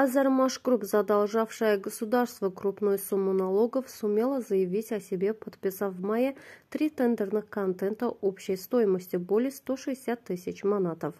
азермаш Азермашкруп, задолжавшая государство крупную сумму налогов, сумела заявить о себе, подписав в мае три тендерных контента общей стоимостью более 160 тысяч манатов.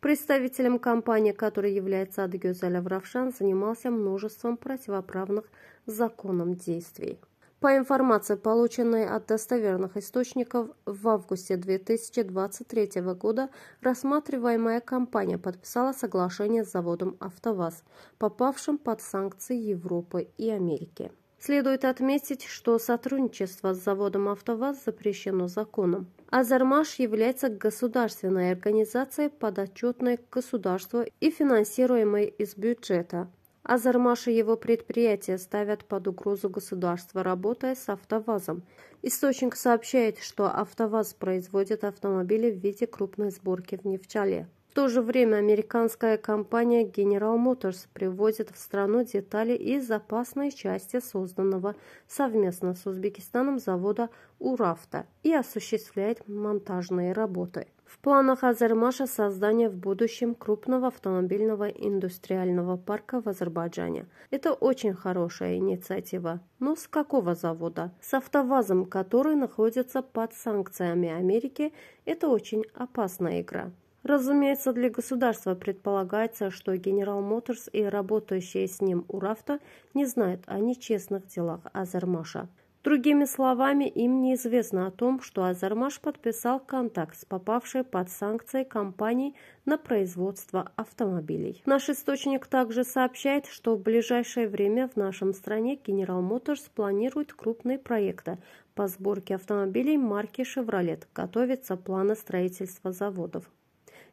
Представителем компании, которая является Адгюзель Авравшан, занимался множеством противоправных законом действий. По информации, полученной от достоверных источников, в августе 2023 года рассматриваемая компания подписала соглашение с заводом «АвтоВАЗ», попавшим под санкции Европы и Америки. Следует отметить, что сотрудничество с заводом «АвтоВАЗ» запрещено законом. «Азермаш» является государственной организацией, подотчетной государству и финансируемой из бюджета – Азармаши его предприятия ставят под угрозу государства, работая с «АвтоВАЗом». Источник сообщает, что «АвтоВАЗ» производит автомобили в виде крупной сборки в Невчале то же время американская компания General Motors привозит в страну детали из запасной части созданного совместно с Узбекистаном завода «Урафта» и осуществляет монтажные работы. В планах Азермаша создание в будущем крупного автомобильного индустриального парка в Азербайджане. Это очень хорошая инициатива. Но с какого завода? С автовазом, который находится под санкциями Америки, это очень опасная игра. Разумеется, для государства предполагается, что Генерал Моторс и работающие с ним Урафта не знают о нечестных делах Азермаша. Другими словами, им неизвестно о том, что Азермаш подписал контакт с попавшей под санкции компанией на производство автомобилей. Наш источник также сообщает, что в ближайшее время в нашем стране General Motors планирует крупные проекты по сборке автомобилей марки Chevrolet. Готовятся планы строительства заводов.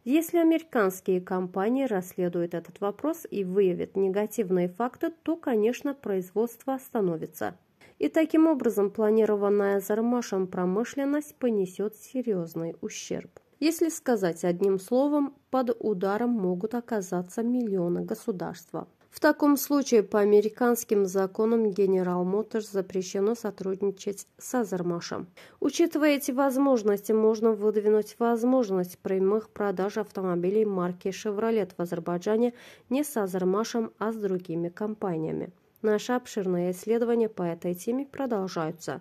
Если американские компании расследуют этот вопрос и выявят негативные факты, то, конечно, производство остановится. И таким образом планированная Зармашем промышленность понесет серьезный ущерб. Если сказать одним словом, под ударом могут оказаться миллионы государства. В таком случае по американским законам General Motors запрещено сотрудничать с Азермашем. Учитывая эти возможности, можно выдвинуть возможность прямых продаж автомобилей марки Chevrolet в Азербайджане не с Азермашем, а с другими компаниями. Наши обширные исследования по этой теме продолжаются.